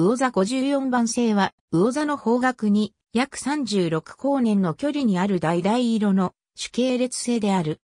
魚座54番星は、魚座の方角に約36光年の距離にある大々色の主系列星である。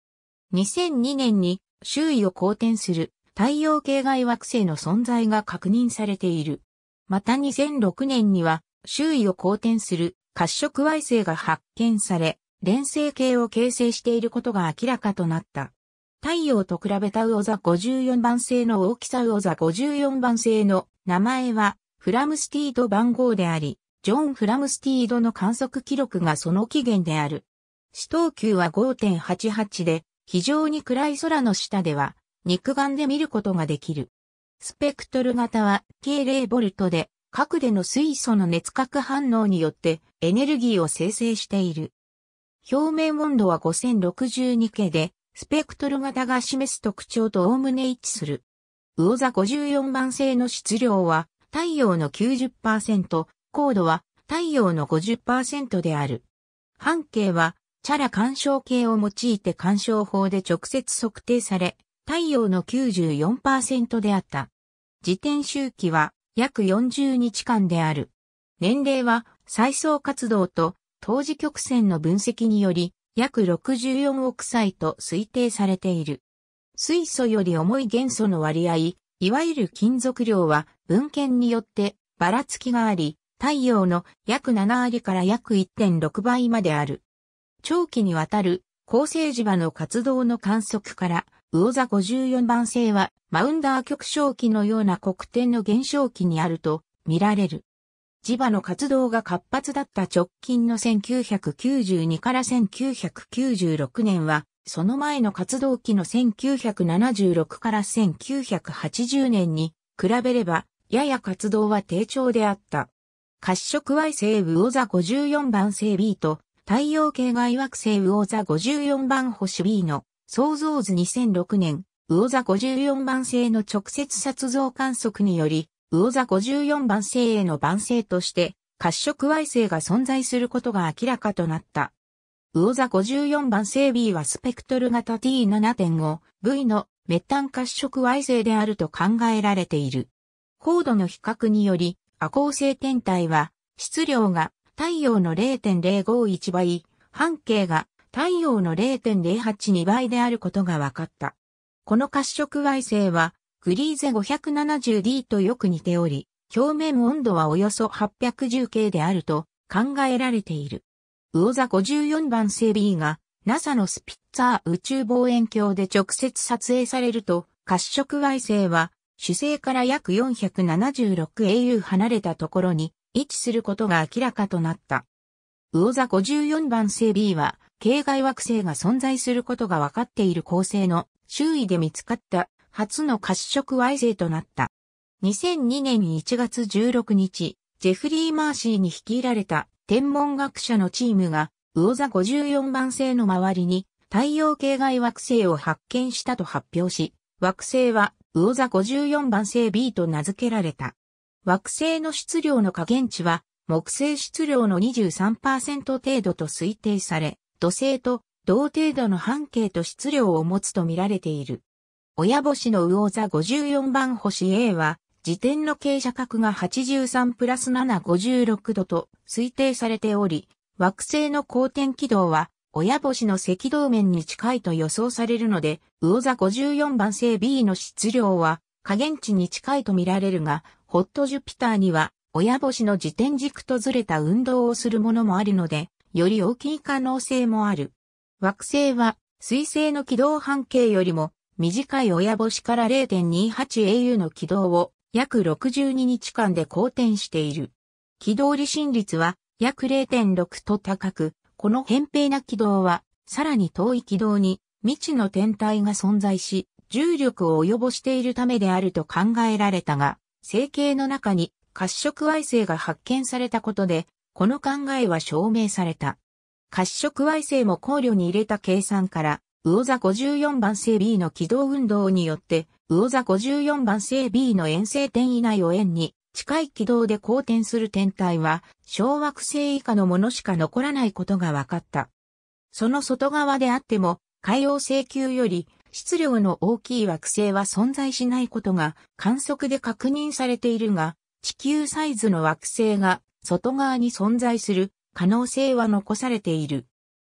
2002年に周囲を公転する太陽系外惑星の存在が確認されている。また2006年には周囲を公転する褐色矮星が発見され、連星系を形成していることが明らかとなった。太陽と比べた魚座54番星の大きさ魚座54番星の名前はフラムスティード番号であり、ジョン・フラムスティードの観測記録がその起源である。死等級は5.88で、非常に暗い空の下では、肉眼で見ることができる。スペクトル型は計0ボルトで、核での水素の熱核反応によってエネルギーを生成している。表面温度は5062系で、スペクトル型が示す特徴と概ね一致する。魚座54番製の質量は太陽の90%、高度は太陽の50%である。半径は、チャラ干渉計を用いて干渉法で直接測定され、太陽の94%であった。自転周期は約40日間である。年齢は再送活動と当時曲線の分析により約64億歳と推定されている。水素より重い元素の割合いわゆる金属量は文献によってばらつきがあり、太陽の約7割から約1.6倍まである。長期にわたる構成磁場の活動の観測から、魚座54番星はマウンダー極小期のような黒点の減少期にあると見られる。磁場の活動が活発だった直近の1992から1996年はその前の活動期の1976から1980年に比べれば、やや活動は低調であった。褐色矮星ウオザ54番星 B と太陽系外惑星ウオザ54番星 B の創造図2006年、オザ54番星の直接撮像観測により、ウオザ54番星への番星として、褐色矮星が存在することが明らかとなった。魚座54番星 B はスペクトル型 T7.5、V の滅ン褐色矮星であると考えられている。高度の比較により、亜光星天体は、質量が太陽の0.051倍、半径が太陽の0.082倍であることが分かった。この褐色矮星は、グリーゼ 570D とよく似ており、表面温度はおよそ810系であると考えられている。魚座54番星 B が NASA のスピッツァー宇宙望遠鏡で直接撮影されると、褐色矮星は主星から約 476au 離れたところに位置することが明らかとなった。魚座54番星 B は、系外惑星が存在することが分かっている恒星の周囲で見つかった初の褐色矮星となった。2002年1月16日、ジェフリー・マーシーに率いられた天文学者のチームが、魚座54番星の周りに太陽系外惑星を発見したと発表し、惑星は魚座54番星 B と名付けられた。惑星の質量の下限値は木星質量の23%程度と推定され、土星と同程度の半径と質量を持つと見られている。親星の魚座54番星 A は時点の傾斜角が83プラス756度と推定されており、惑星の公転軌道は親星の赤道面に近いと予想されるので、魚座54番星 B の質量は下限値に近いと見られるが、ホットジュピターには親星の自転軸とずれた運動をするものもあるので、より大きい可能性もある。惑星は水星の軌道半径よりも短い親星から 0.28au の軌道を約62日間で好転している。軌道離心率は約0.6と高く、この扁平な軌道は、さらに遠い軌道に未知の天体が存在し、重力を及ぼしているためであると考えられたが、成形の中に褐色矮星が発見されたことで、この考えは証明された。褐色矮星も考慮に入れた計算から、魚座54番星 B の軌道運動によって、魚座54番星 B の遠征点以内を円に近い軌道で公転する天体は、小惑星以下のものしか残らないことが分かった。その外側であっても、海洋星球より質量の大きい惑星は存在しないことが観測で確認されているが、地球サイズの惑星が外側に存在する可能性は残されている。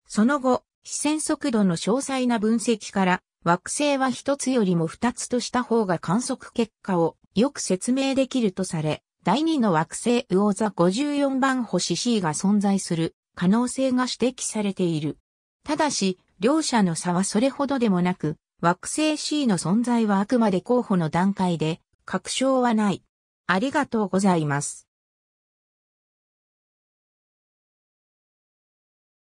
その後、視線速度の詳細な分析から、惑星は一つよりも二つとした方が観測結果をよく説明できるとされ、第2の惑星魚座54番星 C が存在する可能性が指摘されている。ただし、両者の差はそれほどでもなく、惑星 C の存在はあくまで候補の段階で、確証はない。ありがとうございます。